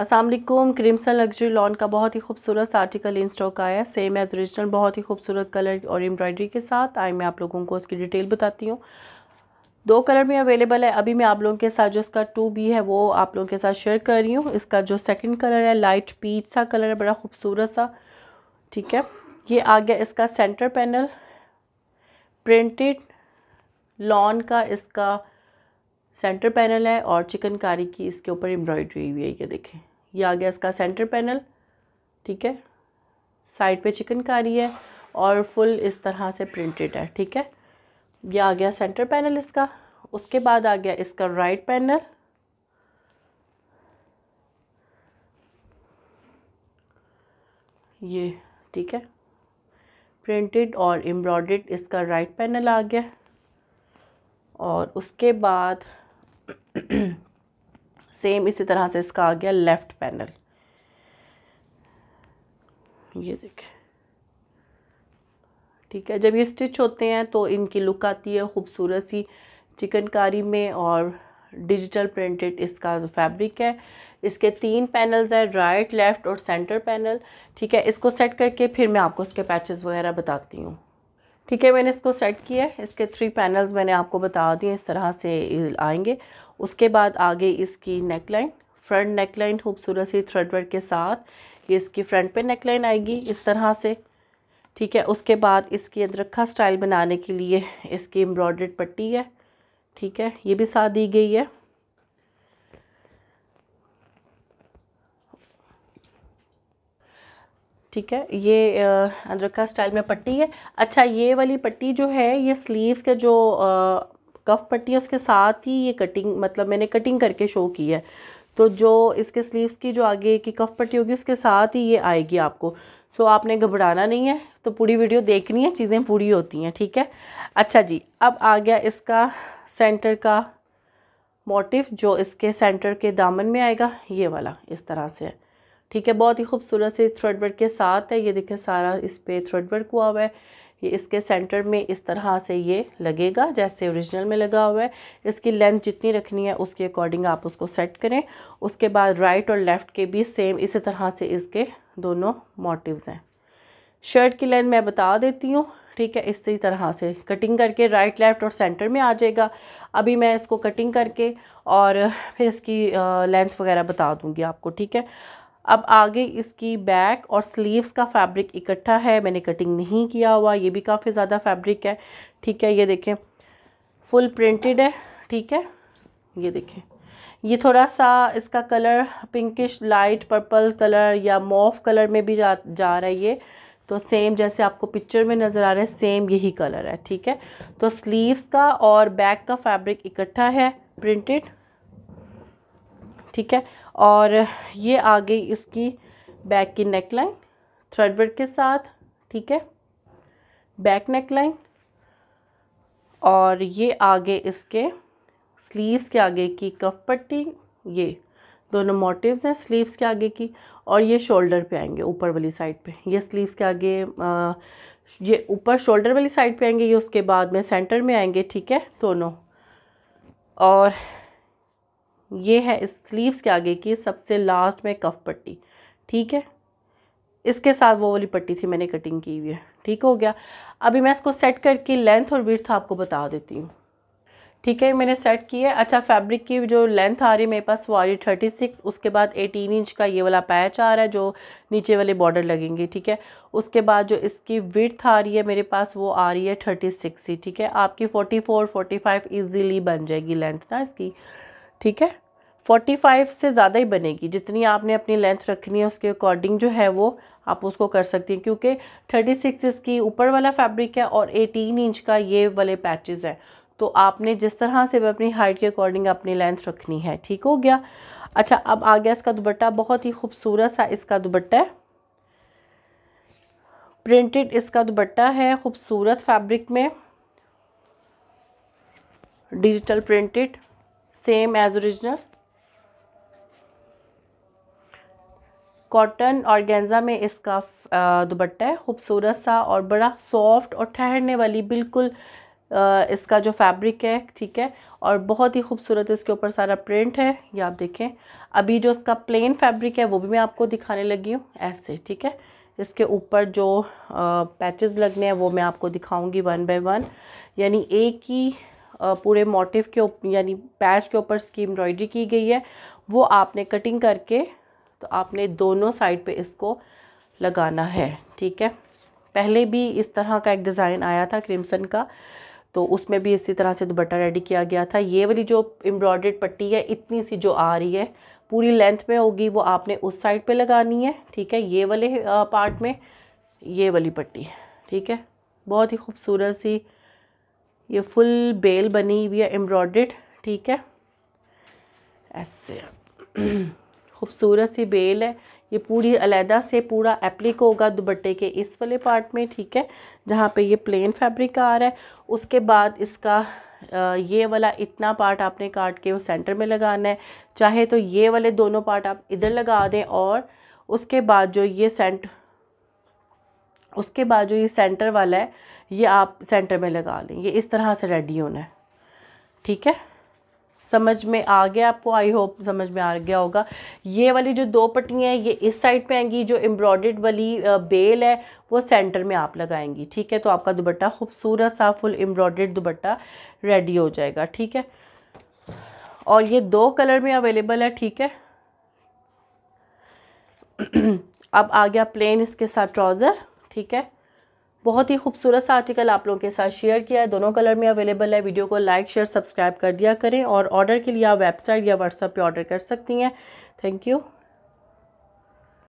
Aslam crimson luxury lawn का बहुत ही खूबसूरत आर्टिकल इन स्टॉक आया सेम एज ओरिजिनल बहुत ही खूबसूरत कलर और एम्ब्रॉयडरी के साथ आई मैं आप लोगों को उसकी डिटेल बताती हूँ दो कलर में अवेलेबल है अभी मैं आप लोगों के साथ जो इसका टू बी है वो आप लोगों के साथ शेयर कर रही हूँ इसका जो सेकंड कलर है लाइट पीच सा कलर है बड़ा खूबसूरत सा ठीक है ये आ गया इसका सेंटर पैनल प्रिंटेड लॉन का इसका सेंटर पैनल है और चिकनकारी की इसके ऊपर एम्ब्रॉयडरी हुई है ये देखें ये आ गया इसका सेंटर पैनल ठीक है साइड पे चिकनकारी है और फुल इस तरह से प्रिंटेड है ठीक है ये आ गया सेंटर पैनल इसका उसके बाद आ गया इसका राइट पैनल ये ठीक है प्रिंटेड और एम्ब्रॉयड इसका राइट पैनल आ गया और उसके बाद सेम इसी तरह से इसका आ गया लेफ़्ट पैनल ये देखें ठीक है जब ये स्टिच होते हैं तो इनकी लुक आती है खूबसूरत सी चिकनकारी में और डिजिटल प्रिंटेड इसका फैब्रिक है इसके तीन पैनल्स हैं राइट लेफ़्ट और सेंटर पैनल ठीक है इसको सेट करके फिर मैं आपको इसके पैचेस वगैरह बताती हूँ ठीक है मैंने इसको सेट किया है इसके थ्री पैनल्स मैंने आपको बता दिए इस तरह से आएंगे उसके बाद आगे इसकी नेकलाइन फ्रंट नेकलाइन खूबसूरत सी थ्रेड वर्क के साथ ये इसकी फ्रंट पे नेकलाइन आएगी इस तरह से ठीक है उसके बाद इसकी अदरखा स्टाइल बनाने के लिए इसकी एम्ब्रॉयड्रेड पट्टी है ठीक है ये भी साथ दी गई है ठीक है ये अंदरखा स्टाइल में पट्टी है अच्छा ये वाली पट्टी जो है ये स्लीव्स के जो आ, कफ पट्टी है उसके साथ ही ये कटिंग मतलब मैंने कटिंग करके शो की है तो जो इसके स्लीव्स की जो आगे की कफ पट्टी होगी उसके साथ ही ये आएगी आपको सो आपने घबराना नहीं है तो पूरी वीडियो देखनी है चीज़ें पूरी होती हैं ठीक है अच्छा जी अब आ गया इसका सेंटर का मोटिव जो इसके सेंटर के दामन में आएगा ये वाला इस तरह से है ठीक है बहुत ही खूबसूरत से थ्रेड वर्क के साथ है ये देखें सारा इस पर थ्रेड वर्क हुआ हुआ है ये इसके सेंटर में इस तरह से ये लगेगा जैसे ओरिजिनल में लगा हुआ है इसकी लेंथ जितनी रखनी है उसके अकॉर्डिंग आप उसको सेट करें उसके बाद राइट और लेफ़्ट के भी सेम इसी तरह से इसके दोनों मोटिव्स हैं शर्ट की लेंथ मैं बता देती हूँ ठीक है इसी तरह से कटिंग करके राइट लेफ़्ट और सेंटर में आ जाएगा अभी मैं इसको कटिंग करके और फिर इसकी लेंथ वगैरह बता दूँगी आपको ठीक है अब आगे इसकी बैक और स्लीव्स का फैब्रिक इकट्ठा है मैंने कटिंग नहीं किया हुआ ये भी काफ़ी ज़्यादा फैब्रिक है ठीक है ये देखें फुल प्रिंटेड है ठीक है ये देखें ये थोड़ा सा इसका colour pinkish light purple colour या मॉफ कलर में भी जा जा रहा है ये तो सेम जैसे आपको पिक्चर में नज़र आ रहा है सेम यही कलर है ठीक है तो स्लीव्स का और बैक का फैब्रिक इकट्ठा है प्रिंटेड ठीक है और ये आ गई इसकी बैक की नेक लाइन थ्रेड के साथ ठीक है बैक नेक लाइन और ये आगे इसके स्लीव्स के आगे की कफ पट्टी ये दोनों मोटिव्स हैं स्लीव्स के आगे की और ये शोल्डर पे आएंगे ऊपर वाली साइड पे ये स्लीव्स के आगे आ, ये ऊपर शोल्डर वाली साइड पे आएंगे ये उसके बाद में सेंटर में आएंगे ठीक है दोनों और ये है इस स्लीव्स के आगे की सबसे लास्ट में कफ पट्टी ठीक है इसके साथ वो वाली पट्टी थी मैंने कटिंग की हुई है ठीक हो गया अभी मैं इसको सेट करके लेंथ और विर्थ आपको बता देती हूँ ठीक है मैंने सेट की है अच्छा फैब्रिक की जो लेंथ आ रही है मेरे पास वो आ रही थर्टी सिक्स उसके बाद एटीन इंच का ये वाला पैच आ रहा है जो नीचे वाले बॉर्डर लगेंगे ठीक है उसके बाद जो इसकी विर्थ आ रही है मेरे पास वो आ रही है थर्टी सिक्स ही ठीक है आपकी forty four forty five easily बन जाएगी लेंथ ना इसकी ठीक है फोर्टी फाइव से ज़्यादा ही बनेगी जितनी आपने अपनी लेंथ रखनी है उसके अकॉर्डिंग जो है वो आप उसको कर सकती हैं क्योंकि थर्टी सिक्स इसकी ऊपर वाला फैब्रिक है और एटीन इंच का ये वाले पैचेज़ हैं तो आपने जिस तरह से भी अपनी हाइट के अकॉर्डिंग अपनी लेंथ रखनी है ठीक हो गया अच्छा अब आ गया इसका दुबट्टा बहुत ही खूबसूरत सा इसका दुबट्टा है प्रिंटेड इसका दुबट्टा है खूबसूरत फैब्रिक में digital printed same as original cotton और गेंजा में इसका दुबट्टा है खूबसूरत सा और बड़ा सॉफ्ट और ठहरने वाली बिल्कुल इसका जो फैब्रिक है ठीक है और बहुत ही खूबसूरत इसके ऊपर सारा प्रिंट है ये आप देखें अभी जो इसका प्लेन फैब्रिक है वो भी मैं आपको दिखाने लगी हूँ ऐसे ठीक है इसके ऊपर जो पैचेस लगने हैं वो मैं आपको दिखाऊंगी वन बाय वन यानी एक ही पूरे मोटिव के यानी पैच के ऊपर इसकी एम्ब्रॉयडरी की गई है वो आपने कटिंग करके तो आपने दोनों साइड पे इसको लगाना है ठीक है पहले भी इस तरह का एक डिज़ाइन आया था क्रिम्सन का तो उसमें भी इसी तरह से दुपट्टा रेडी किया गया था ये वाली जो एम्ब्रॉयड पट्टी है इतनी सी जो आ रही है पूरी लेंथ में होगी वो आपने उस साइड पे लगानी है ठीक है ये वाले पार्ट में ये वाली पट्टी ठीक है बहुत ही खूबसूरत सी ये फुल बेल बनी हुई है एम्ब्रॉयड ठीक है ऐसे खूबसूरत सी बेल है ये पूरी अलहदा से पूरा एप्लिक होगा दुबट्टे के इस वाले पार्ट में ठीक है जहाँ पे ये प्लेन फैब्रिक आ रहा है उसके बाद इसका ये वाला इतना पार्ट आपने काट के वो सेंटर में लगाना है चाहे तो ये वाले दोनों पार्ट आप इधर लगा दें और उसके बाद जो ये सेंट उसके बाद जो ये सेंटर वाला है ये आप सेंटर में लगा लें ये इस तरह से रेडी होना है ठीक है समझ में आ गया आपको आई होप समझ में आ गया होगा ये वाली जो दो पट्टियाँ हैं ये इस साइड पे आएंगी जो एम्ब्रॉयड वाली बेल है वो सेंटर में आप लगाएंगी ठीक है तो आपका दुबट्टा खूबसूरत सा फुल एम्ब्रॉयड दुबट्टा रेडी हो जाएगा ठीक है और ये दो कलर में अवेलेबल है ठीक है अब आ गया प्लेन इसके साथ ट्राउज़र ठीक है बहुत ही खूबसूरत सा आर्टिकल आप लोगों के साथ शेयर किया है दोनों कलर में अवेलेबल है वीडियो को लाइक शेयर सब्सक्राइब कर दिया करें और ऑर्डर के लिए आप वेबसाइट या व्हाट्सएप पे ऑर्डर कर सकती हैं थैंक यू